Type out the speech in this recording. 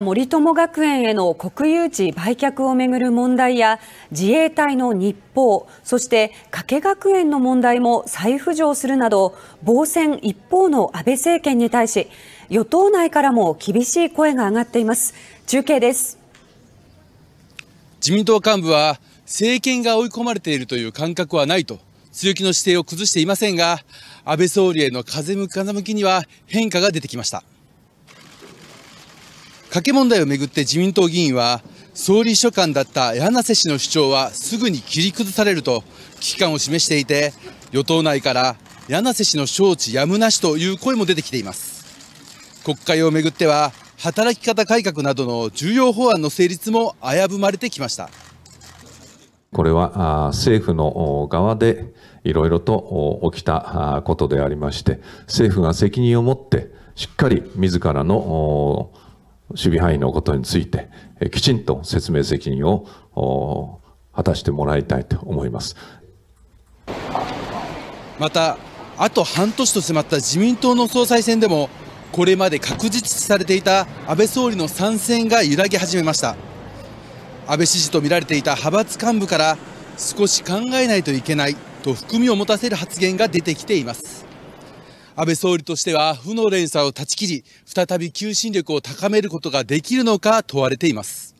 森友学園への国有地売却をめぐる問題や自衛隊の日報そして加計学園の問題も再浮上するなど防戦一方の安倍政権に対し与党内からも厳しい声が上がっています中継です自民党幹部は政権が追い込まれているという感覚はないと強気の姿勢を崩していませんが安倍総理への風向きには変化が出てきました賭け問題をめぐって自民党議員は総理秘書官だった柳瀬氏の主張はすぐに切り崩されると危機感を示していて与党内から柳瀬氏の招致やむなしという声も出てきています国会をめぐっては働き方改革などの重要法案の成立も危ぶまれてきましたこれは政府の側でいろいろと起きたことでありまして政府が責任を持ってしっかり自らの守備範囲のことについて、きちんと説明責任を果たしてもらいたいと思います。また、あと半年と迫った自民党の総裁選でも、これまで確実視されていた安倍総理の参戦が揺らぎ始めました。安倍支持と見られていた派閥幹部から、少し考えないといけないと含みを持たせる発言が出てきています。安倍総理としては負の連鎖を断ち切り再び求心力を高めることができるのか問われています